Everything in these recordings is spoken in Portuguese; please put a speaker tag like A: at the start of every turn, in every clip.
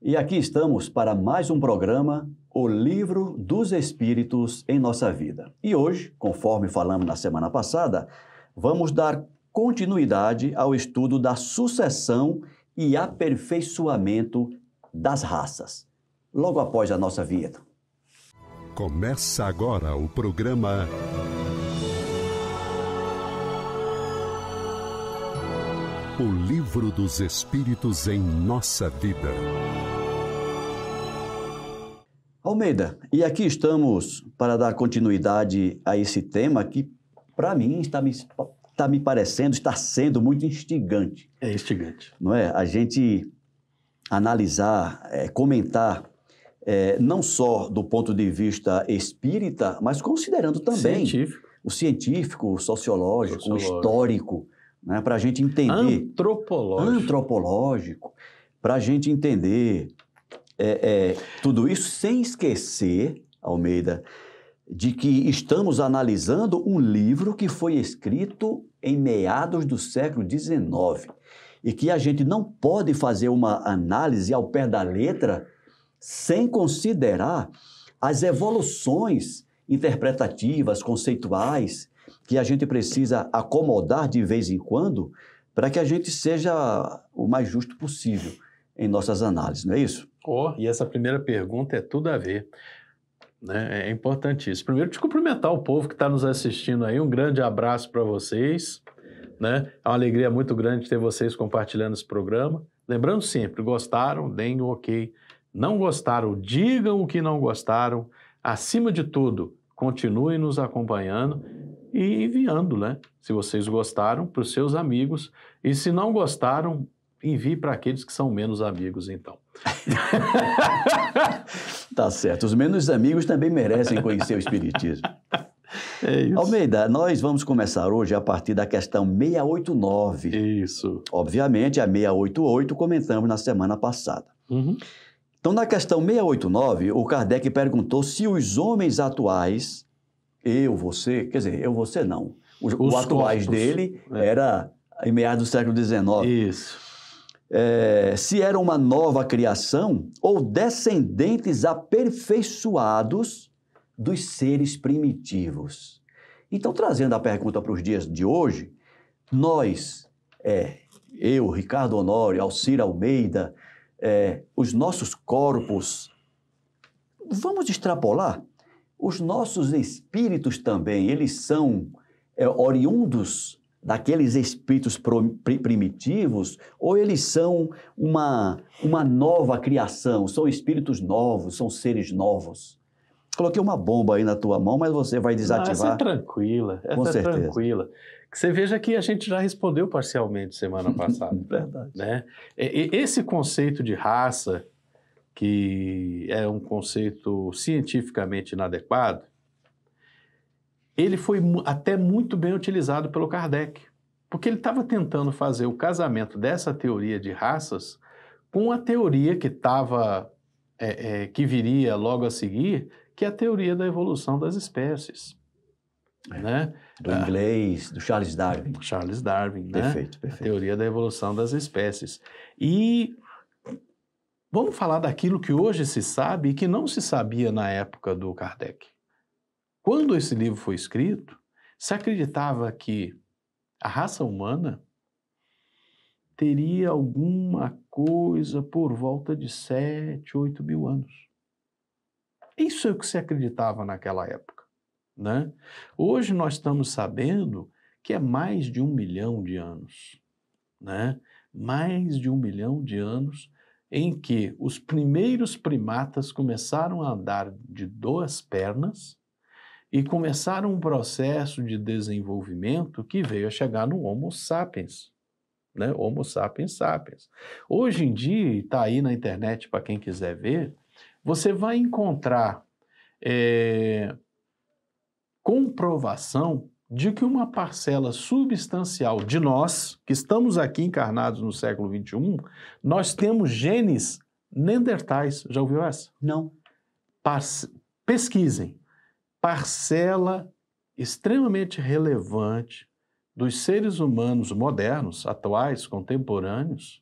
A: E aqui estamos para mais um programa, O Livro dos Espíritos em Nossa Vida. E hoje, conforme falamos na semana passada, vamos dar continuidade ao estudo da sucessão e aperfeiçoamento das raças. Logo após a nossa vinheta. Começa agora
B: o programa
A: O Livro dos Espíritos em Nossa Vida. Almeida, e aqui estamos para dar continuidade a esse tema que, para mim, está me, está me parecendo, está sendo muito instigante. É instigante. Não é? A gente analisar, é, comentar, é, não só do ponto de vista espírita, mas considerando também científico. o científico, o sociológico, sociológico. o histórico, né? para a gente entender. Antropológico. Antropológico, para a gente entender é, é, tudo isso sem esquecer, Almeida, de que estamos analisando um livro que foi escrito em meados do século XIX e que a gente não pode fazer uma análise ao pé da letra sem considerar as evoluções interpretativas, conceituais, que a gente precisa acomodar de vez em quando para que a gente seja o mais justo possível em nossas análises, não é isso? Oh, e essa primeira pergunta é tudo a ver. Né? É, é importantíssimo.
B: Primeiro, te cumprimentar o povo que está nos assistindo aí. Um grande abraço para vocês. Né? É uma alegria muito grande ter vocês compartilhando esse programa. Lembrando sempre, gostaram, deem o um ok. Não gostaram, digam o que não gostaram. Acima de tudo, continuem nos acompanhando e enviando, né? Se vocês gostaram, para os seus amigos. E se não gostaram, envie para aqueles que são menos amigos, então.
A: tá certo. Os menos amigos também merecem conhecer o Espiritismo. É isso. Almeida, nós vamos começar hoje a partir da questão 689. Isso. Obviamente, a 688 comentamos na semana passada. Uhum. Então, na questão 689, o Kardec perguntou se os homens atuais, eu, você, quer dizer, eu, você não, os, os, atuais corpos, dele é. era em meados do século XIX. Isso é, se era uma nova criação ou descendentes aperfeiçoados dos seres primitivos. Então, trazendo a pergunta para os dias de hoje, nós, é, eu, Ricardo Honório, Alcira Almeida, é, os nossos corpos, vamos extrapolar, os nossos espíritos também, eles são é, oriundos daqueles espíritos primitivos, ou eles são uma, uma nova criação, são espíritos novos, são seres novos? Coloquei uma bomba aí na tua mão, mas você vai desativar. essa é
B: tranquila, essa é Com é certeza. tranquila. Você veja que a gente já respondeu parcialmente semana passada. Verdade. Né? Esse conceito de raça, que é um conceito cientificamente inadequado, ele foi até muito bem utilizado pelo Kardec, porque ele estava tentando fazer o casamento dessa teoria de raças com a teoria que estava é, é, que viria logo a seguir, que é a teoria da evolução das espécies. É. Né? Do ah, inglês, do Charles Darwin. Charles Darwin, perfeito, né? Perfeito, perfeito. A teoria da evolução das espécies. E vamos falar daquilo que hoje se sabe e que não se sabia na época do Kardec. Quando esse livro foi escrito, se acreditava que a raça humana teria alguma coisa por volta de 7, 8 mil anos. Isso é o que se acreditava naquela época. Né? Hoje nós estamos sabendo que é mais de um milhão de anos. Né? Mais de um milhão de anos em que os primeiros primatas começaram a andar de duas pernas e começaram um processo de desenvolvimento que veio a chegar no Homo sapiens. Né? Homo sapiens sapiens. Hoje em dia, está aí na internet para quem quiser ver, você vai encontrar é, comprovação de que uma parcela substancial de nós, que estamos aqui encarnados no século XXI, nós temos genes neandertais. Já ouviu essa? Não. Pas pesquisem parcela extremamente relevante dos seres humanos modernos, atuais, contemporâneos,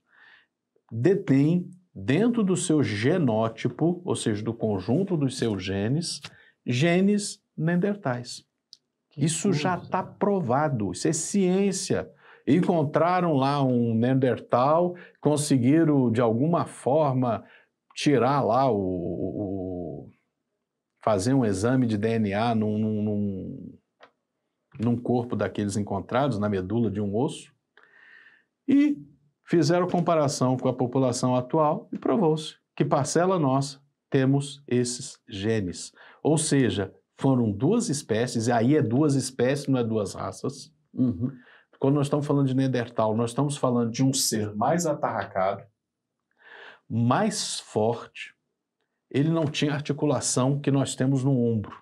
B: detém dentro do seu genótipo, ou seja, do conjunto dos seus genes, genes neandertais. Isso já está provado, isso é ciência. Encontraram lá um neandertal, conseguiram de alguma forma tirar lá o, o fazer um exame de DNA num, num, num corpo daqueles encontrados, na medula de um osso, e fizeram comparação com a população atual e provou-se que parcela nossa temos esses genes. Ou seja, foram duas espécies, e aí é duas espécies, não é duas raças. Uhum. Quando nós estamos falando de Neandertal, nós estamos falando de um ser mais atarracado, mais forte, ele não tinha articulação que nós temos no ombro,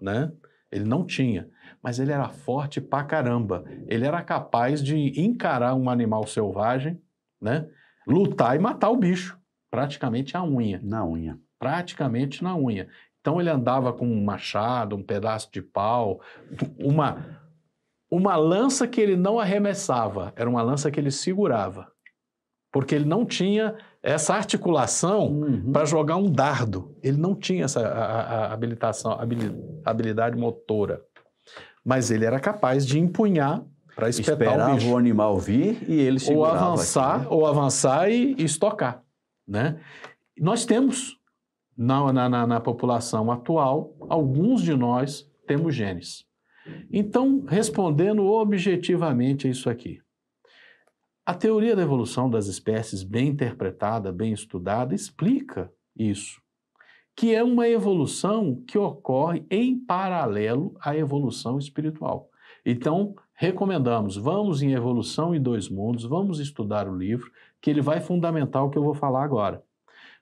B: né? Ele não tinha, mas ele era forte pra caramba. Ele era capaz de encarar um animal selvagem, né? Lutar e matar o bicho, praticamente a unha. Na unha. Praticamente na unha. Então ele andava com um machado, um pedaço de pau, uma uma lança que ele não arremessava, era uma lança que ele segurava, porque ele não tinha essa articulação uhum. para jogar um dardo. Ele não tinha essa a, a habilitação, habilidade motora, mas ele era capaz de empunhar para espetar Esperava o, bicho. o animal vir e ele segurava. Ou avançar, aqui, né? ou avançar e, e estocar, né? Nós temos na, na, na população atual, alguns de nós temos genes. Então, respondendo objetivamente isso aqui, a teoria da evolução das espécies, bem interpretada, bem estudada, explica isso, que é uma evolução que ocorre em paralelo à evolução espiritual. Então, recomendamos, vamos em Evolução em Dois Mundos, vamos estudar o livro, que ele vai fundamentar o que eu vou falar agora.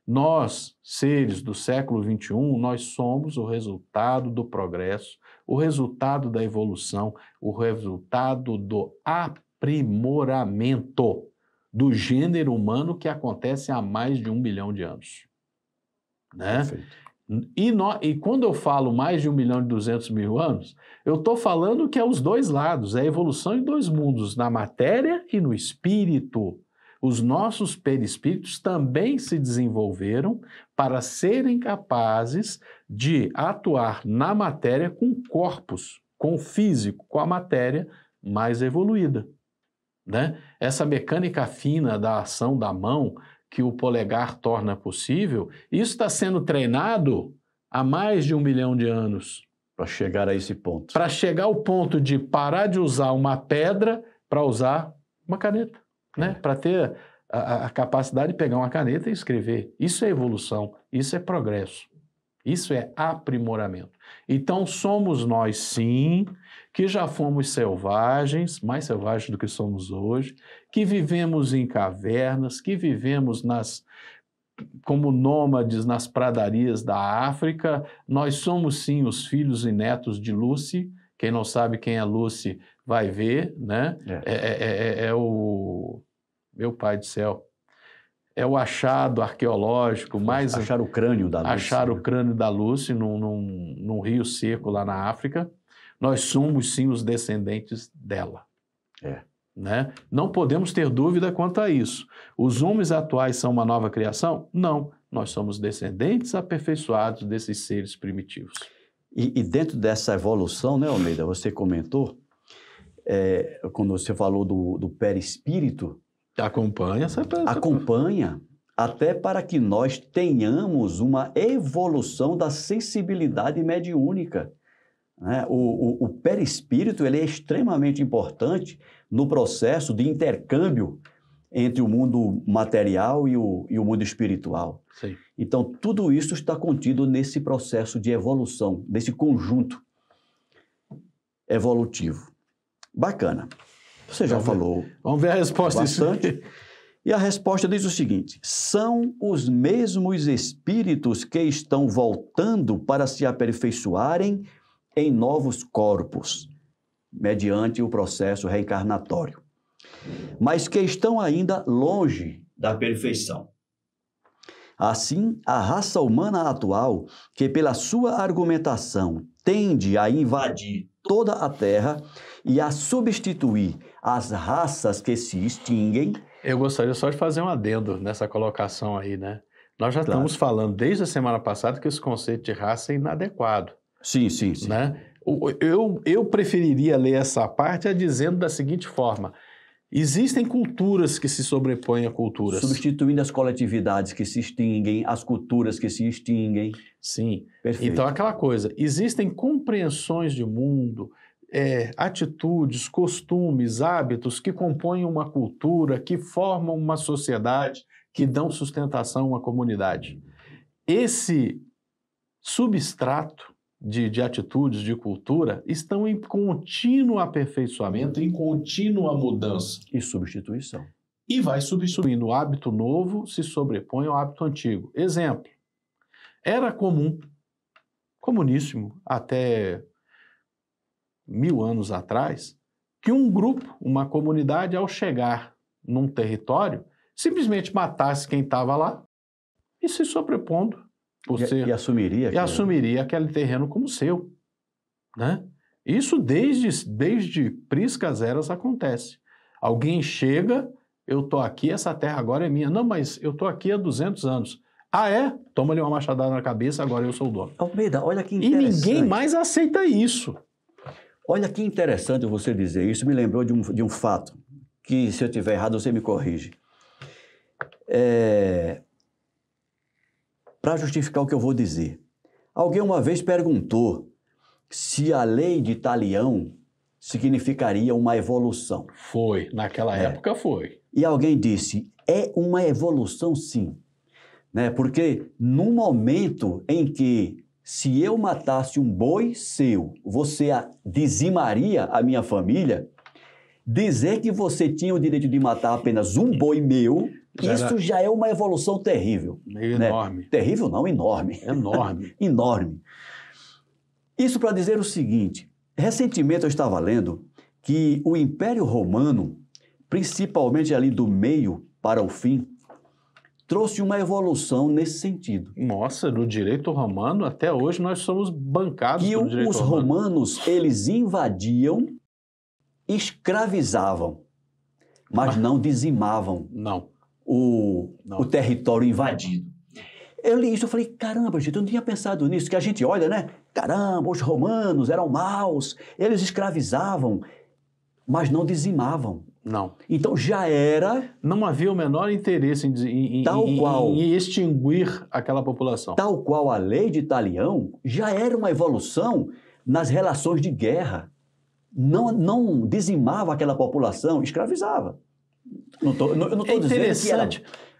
B: Nós, seres do século XXI, nós somos o resultado do progresso, o resultado da evolução, o resultado do aprendizado aprimoramento do gênero humano que acontece há mais de um bilhão de anos. Né? E, no, e, quando eu falo mais de um milhão e duzentos mil anos, eu estou falando que é os dois lados, é a evolução em dois mundos, na matéria e no espírito. Os nossos perispíritos também se desenvolveram para serem capazes de atuar na matéria com corpos, com o físico, com a matéria mais evoluída. Né? Essa mecânica fina da ação da mão que o polegar torna possível, isso está sendo treinado há mais de um milhão de anos. Para chegar a esse ponto. Para chegar ao ponto de parar de usar uma pedra para usar uma caneta, né? É. Para ter a, a, capacidade de pegar uma caneta e escrever. Isso é evolução, isso é progresso, isso é aprimoramento. Então somos nós sim que já fomos selvagens, mais selvagens do que somos hoje, que vivemos em cavernas, que vivemos nas como nômades nas pradarias da África, nós somos sim os filhos e netos de Lucy. Quem não sabe quem é Lucy vai ver, né? É, é, é, é o meu pai do céu. É o achado arqueológico mais. Achar o crânio da Lucy. Achar o crânio da Lucy num, num, num rio seco lá na África nós somos sim os descendentes dela. É. Né? Não podemos ter dúvida quanto a isso. Os homens atuais são uma nova criação? Não. Nós somos descendentes aperfeiçoados desses seres primitivos.
A: E, e dentro dessa evolução, né, Almeida, você comentou, é, quando você falou do, do perispírito. Acompanha essa Acompanha, até para que nós tenhamos uma evolução da sensibilidade mediúnica. Né? O, o, o perispírito ele é extremamente importante no processo de intercâmbio entre o mundo material e o, e o mundo espiritual. Sim. Então, tudo isso está contido nesse processo de evolução, nesse conjunto evolutivo. Bacana. Você já Vamos falou. Ver. Vamos ver a resposta bastante. E a resposta diz o seguinte: são os mesmos espíritos que estão voltando para se aperfeiçoarem em novos corpos, mediante o processo reencarnatório, mas que estão ainda longe da perfeição. Assim, a raça humana atual, que pela sua argumentação tende a invadir toda a Terra e a substituir as raças que se extinguem. Eu gostaria só de fazer um adendo nessa colocação aí, né? Nós já claro.
B: estamos falando desde a semana passada que esse conceito de raça é inadequado. Sim, sim, sim. Né? Eu, eu preferiria ler essa parte dizendo da seguinte forma: Existem culturas que se sobrepõem a culturas. Substituindo as coletividades que se extinguem, as culturas que se extinguem. Sim. Perfeito. Então, aquela coisa: existem compreensões de mundo, é, atitudes, costumes, hábitos que compõem uma cultura, que formam uma sociedade, que dão sustentação a uma comunidade. Esse substrato de, de atitudes, de cultura, estão em contínuo aperfeiçoamento, em contínua mudança. E substituição. E vai substituindo. O hábito novo se sobrepõe ao hábito antigo. Exemplo: era comum, comuníssimo, até mil anos atrás, que um grupo, uma comunidade, ao chegar num território, simplesmente matasse quem estava lá e se sobrepondo você, e, e assumiria. E aquele... assumiria aquele terreno como seu. Né? Isso desde, desde Priscas Eras acontece. Alguém chega, eu estou aqui, essa terra agora é minha. Não, mas eu estou aqui há 200 anos. Ah,
A: é? Toma-lhe uma machadada na cabeça, agora eu sou o dono. Almeida, olha que interessante. E ninguém mais aceita isso. Olha que interessante você dizer isso. Me lembrou de um, de um fato que, se eu tiver errado, você me corrige. É, para justificar o que eu vou dizer. Alguém uma vez perguntou se a lei de Talião significaria uma evolução. Foi, naquela é. época foi. E alguém disse: é uma evolução, sim. Né? Porque no momento em que se eu matasse um boi seu, você dizimaria a minha família, Dizer que você tinha o direito de matar apenas um boi meu, já isso era... já é uma evolução terrível. Meio né? Enorme. Terrível não, enorme. Enorme. enorme. Isso para dizer o seguinte: recentemente eu estava lendo que o Império Romano, principalmente ali do meio para o fim, trouxe uma evolução nesse sentido.
B: Nossa, no direito romano até hoje nós somos bancados e os romano. romanos
A: eles invadiam escravizavam, mas, não dizimavam não. O, não. o território invadido. Eu li isso e falei, caramba, gente, eu não tinha pensado nisso, que a gente olha, né? Caramba, os romanos eram maus, eles escravizavam, mas não dizimavam. Não. Então já era. Não havia o menor interesse em, em, tal em, qual, em extinguir aquela população. Tal qual a lei de Italião já era uma evolução nas relações de guerra não, não dizimava aquela população, escravizava. Não tô, não, eu não estou é dizendo que era,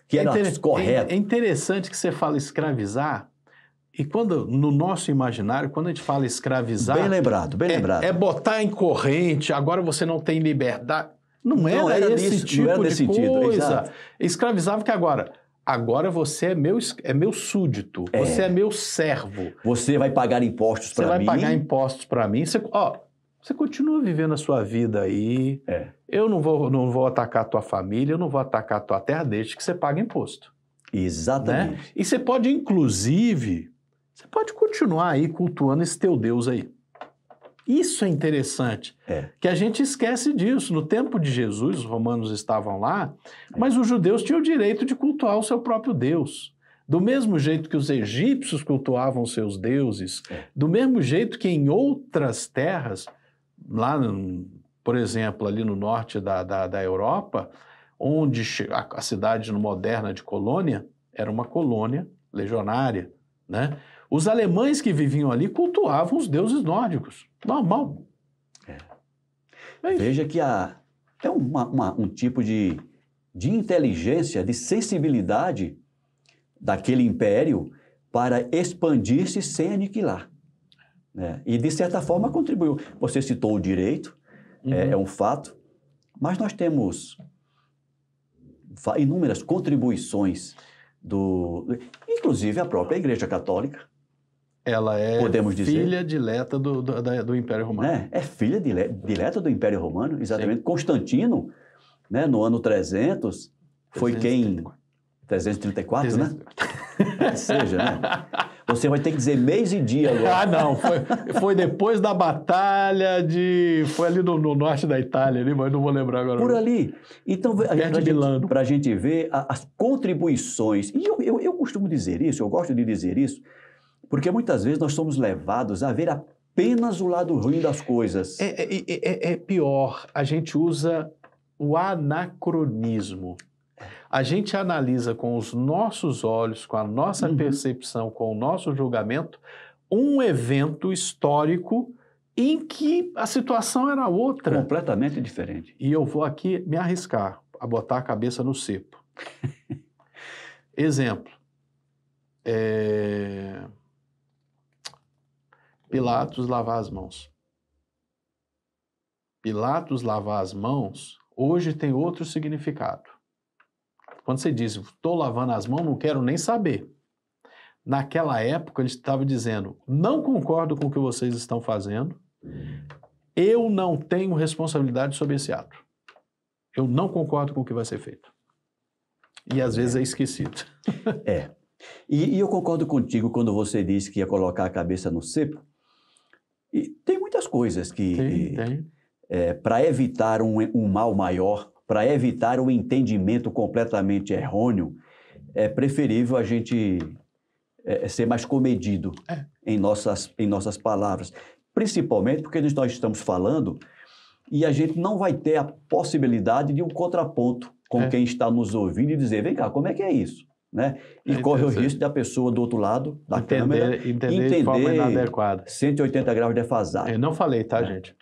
A: que era é correto.
B: É, é interessante que você fala escravizar, e quando, no nosso imaginário, quando a gente fala escravizar. Bem lembrado, bem é, lembrado. É botar em corrente, agora você não tem liberdade. Não, não era, esse desse, tipo era de sentido, coisa. Exato. Escravizava que agora. Agora você é meu, é meu súdito, é. você é meu servo. Você vai pagar impostos para mim. Você vai pagar impostos para mim. Você, ó, você continua vivendo a sua vida aí. É. Eu não vou, não vou atacar a tua família, eu não vou atacar a tua terra, desde que você pague imposto. Exatamente. Né? E você pode, inclusive, você pode continuar aí cultuando esse teu Deus aí. Isso é interessante, é. que a gente esquece disso. No tempo de Jesus, os romanos estavam lá, é. mas os judeus tinham o direito de cultuar o seu próprio Deus. Do mesmo jeito que os egípcios cultuavam seus deuses, é. do mesmo jeito que em outras terras lá, por exemplo, ali no norte da, da, da Europa, onde a, a cidade moderna de Colônia era uma colônia legionária, né? Os alemães que viviam ali cultuavam os deuses nórdicos,
A: normal. É. É Veja que há até um tipo de, de inteligência, de sensibilidade daquele império para expandir-se sem aniquilar. Né? E, de certa forma, contribuiu. Você citou o direito, é, uhum. é, é, um fato, mas nós temos inúmeras contribuições do... Inclusive a própria Igreja Católica. Ela é podemos filha dizer, dileta do, do, do, Império Romano. Né? É filha direta dileta do Império Romano, exatamente. Sim. Constantino, né, no ano 300, foi 334. quem... 334, 300. né? Ou seja, né? Você vai ter que dizer mês e dia agora. Ah, não. Foi, foi depois da batalha de. Foi ali no, no, norte da Itália, ali, mas não vou lembrar agora. Por ali. Então, para a gente ver a, as contribuições. E eu, eu, eu costumo dizer isso, eu gosto de dizer isso, porque muitas vezes nós somos levados a ver apenas o lado ruim das coisas. é, é, é, é, é pior. A gente usa o
B: anacronismo. A gente analisa com os nossos olhos, com a nossa uhum. percepção, com o nosso julgamento, um evento histórico em que a situação era outra. Completamente diferente. E eu vou aqui me arriscar a botar a cabeça no cepo. Exemplo. É... Pilatos lavar as mãos. Pilatos lavar as mãos hoje tem outro significado. Quando você diz, estou lavando as mãos, não quero nem saber. Naquela época, ele estava dizendo, não concordo com o que vocês estão fazendo, eu não tenho responsabilidade sobre esse ato. Eu não concordo com o que vai ser feito. E às vezes é esquecido.
A: é. E, e eu concordo contigo quando você disse que ia colocar a cabeça no cepo. E tem muitas coisas que. Tem, tem. É, para evitar um, um, mal maior, para evitar o entendimento completamente errôneo, é preferível a gente é, é, ser mais comedido é. em, nossas, em nossas palavras. Principalmente porque nós estamos falando e a gente não vai ter a possibilidade de um contraponto com é. quem está nos ouvindo e dizer: vem cá, como é que é isso? né? E é corre o risco da pessoa do outro lado da entender, câmera entender, entender de forma inadequada. 180 graus de defasado. Eu não falei, tá, é. gente?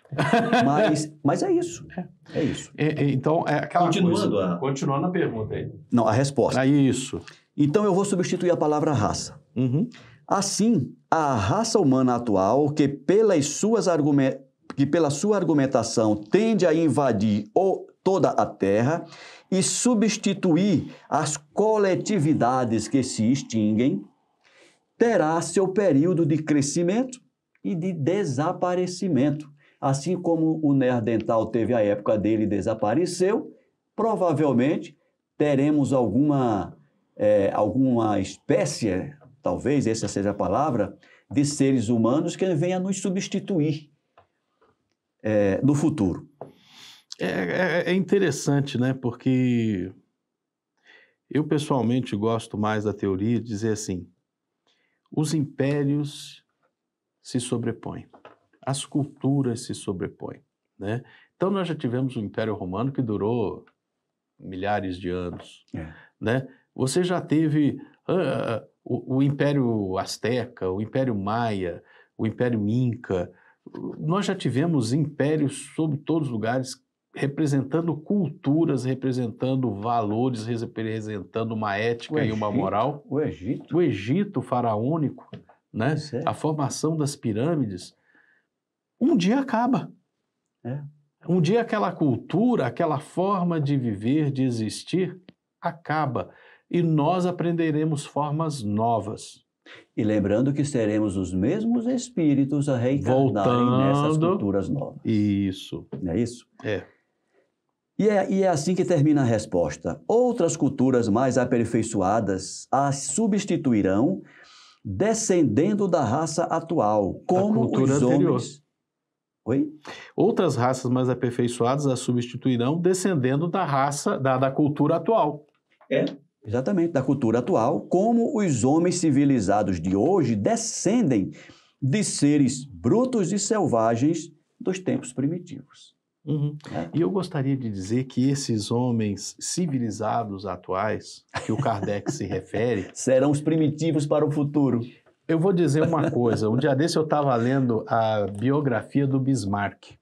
A: Mas, mas é isso. É, é isso. então, é aquela continuando coisa. A...
B: Continuando a pergunta aí.
A: Não, a resposta. É isso. Então, eu vou substituir a palavra raça. Uhum. Assim, a raça humana atual, que, pelas suas argument... que pela sua argumentação tende a invadir ou toda a Terra, e substituir as coletividades que se extinguem, terá seu período de crescimento e de desaparecimento. Assim como o neandertal teve a época dele e desapareceu, provavelmente teremos alguma, é, alguma espécie, talvez essa seja a palavra, de seres humanos que venha nos substituir é, no futuro. É, é, é, interessante, né?
B: Porque eu pessoalmente gosto mais da teoria de dizer assim: os impérios se sobrepõem, as culturas se sobrepõem, né? Então nós já tivemos o Império Romano que durou milhares de anos, é. né? Você já teve uh, o, o, Império Azteca, o Império Maia, o Império Inca. Nós já tivemos impérios sobre todos os lugares representando culturas, representando valores, representando uma ética Egito, e uma moral. O Egito. O Egito faraônico, né? É. a formação das pirâmides. Um dia acaba. É. Um dia aquela cultura, aquela forma de viver, de existir, acaba. E nós aprenderemos formas novas.
A: E lembrando que seremos os mesmos espíritos a reencarnarem Voltando, nessas culturas novas. Isso. Não é isso? É. E é, e é, assim que termina a resposta. Outras culturas mais aperfeiçoadas as substituirão, descendendo da raça atual, como os anterior. homens.
B: Oi? Outras raças mais aperfeiçoadas as substituirão, descendendo da raça, da, da cultura atual.
A: É, exatamente, da cultura atual, como os homens civilizados de hoje descendem de seres brutos e selvagens dos tempos primitivos. Uhum.
B: É. E eu gostaria de dizer que esses homens civilizados atuais, que o Kardec se refere. Serão os primitivos para o futuro. Eu vou dizer uma coisa. Um dia desse eu estava lendo a biografia do Bismarck.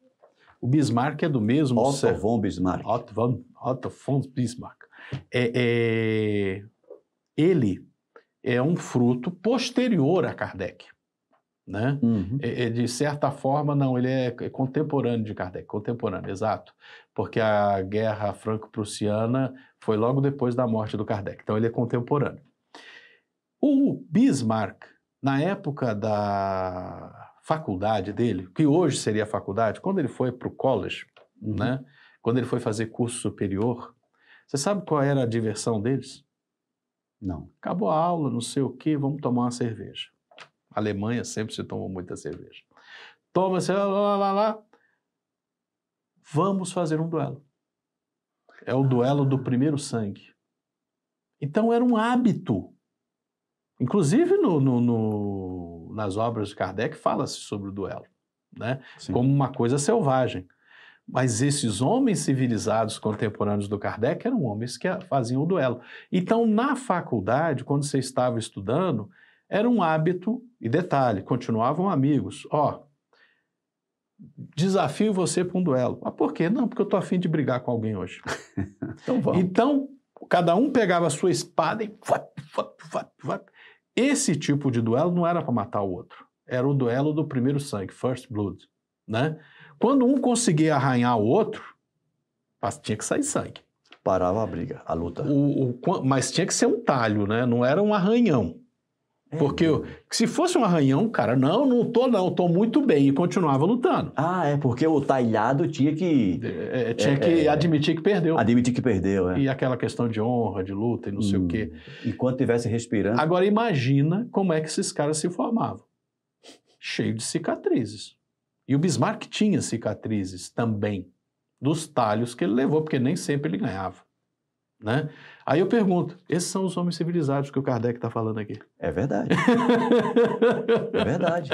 B: O Bismarck é do mesmo. Otto ser... von Bismarck. Otto von, Otto von Bismarck. É, é... Ele é um fruto posterior a Kardec. Né? Uhum. E, de certa forma, não, ele é, é contemporâneo de Kardec, contemporâneo, exato. Porque a guerra franco-prussiana foi logo depois da morte do Kardec, então ele é contemporâneo. O Bismarck, na época da faculdade dele, que hoje seria a faculdade, quando ele foi para o college, uhum. né? quando ele foi fazer curso superior, você sabe qual era a diversão deles? Não. Acabou a aula, não sei o quê, vamos tomar uma cerveja. A Alemanha sempre se tomou muita cerveja. Toma-se, lá, lá, lá, lá. Vamos fazer um duelo. É o duelo do primeiro sangue. Então era um hábito. Inclusive no, no, no, nas obras de Kardec fala-se sobre o duelo, né? como uma coisa selvagem. Mas esses homens civilizados contemporâneos do Kardec eram homens que faziam o duelo. Então, na faculdade, quando você estava estudando, era um hábito, e detalhe, continuavam amigos. Ó, desafio você para um duelo. Ah, por quê? Não, porque eu tô afim de brigar com alguém hoje. então vamos. Então, cada um pegava a sua espada e. Esse tipo de duelo não era para matar o outro. Era o duelo do primeiro sangue, first blood. Né? Quando um conseguia arranhar o outro, tinha que sair sangue. Parava a briga, a luta. O, o, mas tinha que ser um talho, né? não era um arranhão. É. Porque se fosse um arranhão, cara, não, não tô não, tô muito bem e continuava lutando.
A: Ah, é porque o talhado tinha que... É, é tinha é, que é, é, admitir que perdeu. Admitir que perdeu,
B: é. E aquela questão de honra, de luta e não hum. sei o hum. quê. Enquanto estivesse respirando...
A: Agora imagina
B: como é que esses caras se formavam. Cheio de cicatrizes. E o Bismarck tinha cicatrizes também, dos talhos que ele levou, porque nem sempre ele ganhava. Né? Aí eu pergunto: esses são os homens civilizados que o Kardec está falando aqui? É verdade. é verdade.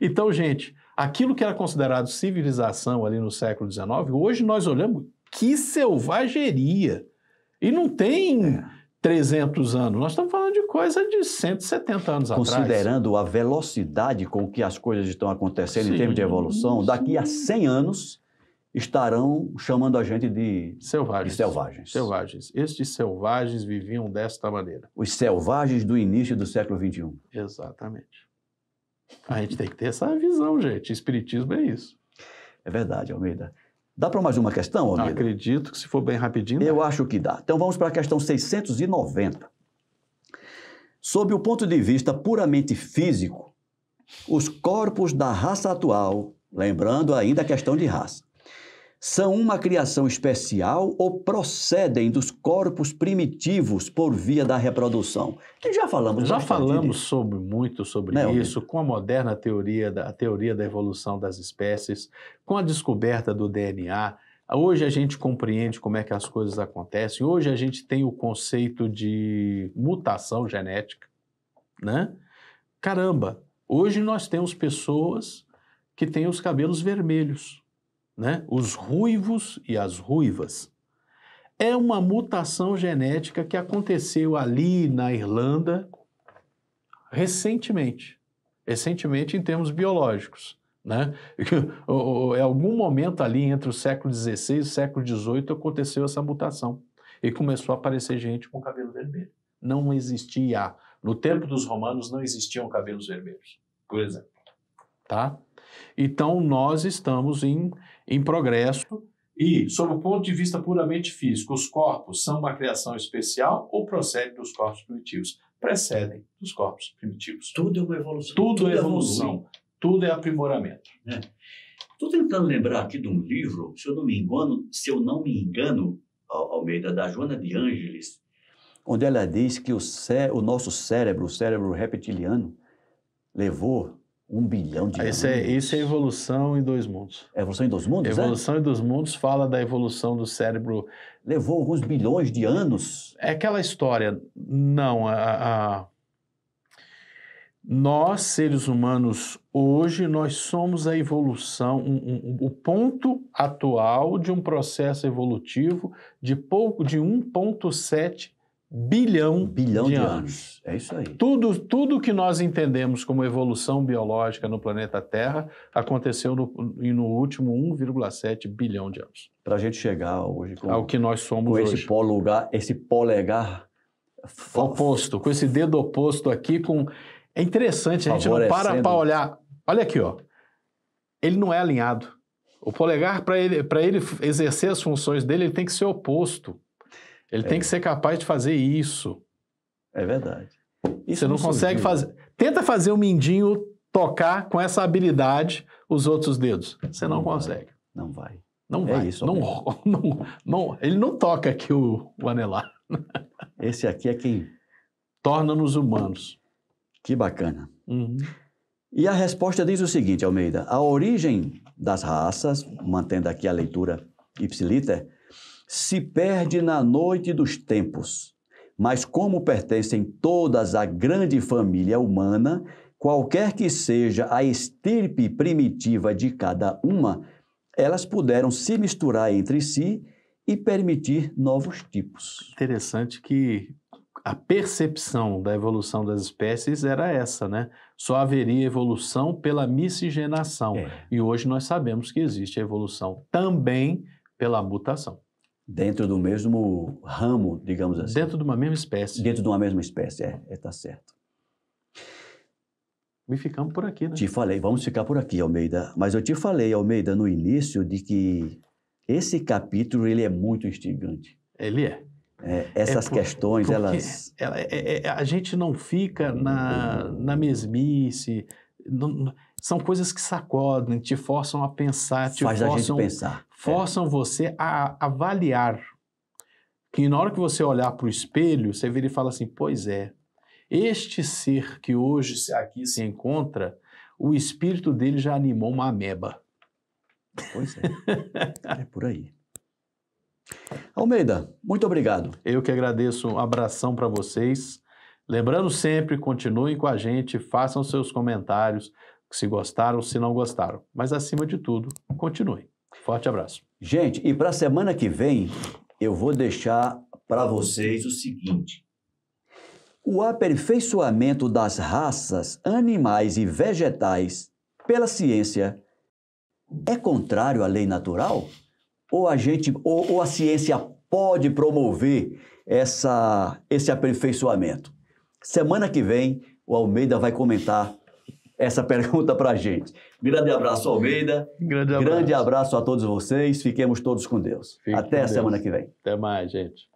B: Então, gente, aquilo que era considerado civilização ali no século XIX, hoje nós olhamos que selvageria. E não tem. É. 300 anos. Nós estamos falando de coisa de 170 anos Considerando
A: atrás. a velocidade com que as coisas estão acontecendo sim, em termos de evolução, sim. daqui a 100 anos estarão chamando a gente de selvagens. De selvagens. selvagens.
B: Estes selvagens viviam desta maneira.
A: Os selvagens do início do século
B: XXI. Exatamente. A gente tem que ter essa visão, gente. Espiritismo é isso.
A: É verdade, Almeida. Dá para mais uma questão, Almeida? Acredito que se for bem rapidinho. Né? Eu acho que dá. Então vamos para a questão 690. Sob o ponto de vista puramente físico, os corpos da raça atual, lembrando ainda a questão de raça, são uma criação especial ou procedem dos corpos primitivos por via da reprodução? já falamos Já falamos
B: sobre, muito sobre Não, né, isso com a moderna teoria da, teoria da evolução das espécies, com a descoberta do DNA. Hoje a gente compreende como é que as coisas acontecem. Hoje a gente tem o conceito de mutação genética, né? Caramba, hoje nós temos pessoas que têm os cabelos vermelhos né? os ruivos e as ruivas. É uma mutação genética que aconteceu ali na Irlanda recentemente. Recentemente em termos biológicos. Né? em algum momento ali entre o século XVI e o século XVIII aconteceu essa mutação e começou a aparecer gente com cabelo vermelho. Não existia. No tempo dos romanos não existiam cabelos vermelhos, por exemplo. Tá? Então nós estamos em em progresso. E, sob o ponto de vista puramente físico, os corpos são uma criação especial ou procedem dos corpos primitivos? Precedem dos corpos
A: primitivos. Tudo
B: é uma evolução. Tudo, é tudo é evolução.
A: Tudo é aprimoramento. Estou é. tentando lembrar aqui de um livro, se eu não me engano, se eu não me engano, Almeida, da Joana de Ângeles, onde ela diz que o, cé o nosso cérebro, o cérebro reptiliano, levou um bilhão de isso é, anos. É, isso é evolução em dois
B: mundos. É evolução em dois mundos? É? Evolução é? em dois mundos fala da evolução do cérebro. Levou alguns bilhões de anos? É aquela história. Não, a, a... nós, seres humanos, hoje, nós somos a evolução, um, um, o ponto atual de um processo evolutivo de pouco de 1,7 bilhão, bilhão de, de anos. anos. É isso aí. Tudo, tudo que nós entendemos como evolução biológica no planeta Terra aconteceu no, no último 1,7 bilhão de anos.
A: Para a gente chegar hoje com, ao que nós somos com hoje. esse
B: polegar, esse polegar oposto, com esse dedo oposto aqui, com é interessante a gente não para para olhar. Olha aqui, ó. Ele não é alinhado. O polegar para ele para ele exercer as funções dele, ele tem que ser oposto. Ele é. tem que ser capaz de fazer isso. É verdade. Isso Você não, consegue fazer. Tenta fazer o mindinho tocar com essa habilidade os outros dedos. Você não, não consegue. Vai. Não vai. Não é vai. É isso não, não, não, ele não toca aqui
A: o, o anelar. Esse aqui é quem torna-nos humanos. Que bacana. Uhum. E a resposta diz o seguinte, Almeida: a origem das raças, mantendo aqui a leitura ipsiliter, se perde na noite dos tempos. Mas como pertencem todas à grande família humana, qualquer que seja a estirpe primitiva de cada uma, elas puderam se misturar entre si e permitir novos tipos. Interessante que a percepção da evolução das espécies
B: era essa, né? Só haveria evolução pela miscigenação. É. E hoje nós sabemos
A: que existe evolução também pela mutação. Dentro do mesmo ramo, digamos assim. Dentro de uma mesma espécie. Dentro de uma mesma espécie, é, é tá certo. E ficamos por aqui, né? Te falei, vamos ficar por aqui, Almeida. Mas eu te falei, Almeida, no início, de que esse capítulo ele é muito instigante. Ele é. é essas é por, questões, elas.
B: Ela, é, é, é, a gente não fica na, na mesmice. Não, são coisas que sacodem, te forçam a pensar, te Faz forçam, a gente pensar. É. forçam é. você a avaliar. Que na hora que você olhar para o espelho, você vira e fala assim: pois é, este ser que hoje aqui se encontra, o espírito dele já animou uma ameba. Pois é. é por aí. Almeida, muito obrigado. Eu que agradeço. Um abração para vocês. Lembrando sempre, continuem com a gente, façam seus comentários, se gostaram, se não gostaram. Mas, acima de tudo,
A: continue. Forte abraço. Gente, e para a semana que vem, eu vou deixar para vocês o seguinte. O aperfeiçoamento das raças animais e vegetais pela ciência é contrário à lei natural? Ou a gente, ou, ou a ciência pode promover essa, esse aperfeiçoamento? Semana que vem, o Almeida vai comentar essa pergunta para a gente. Grande abraço, Almeida. Grande abraço. Grande abraço a todos vocês. Fiquemos todos com Deus. Fique Até com a Deus. semana que vem.
B: Até mais, gente.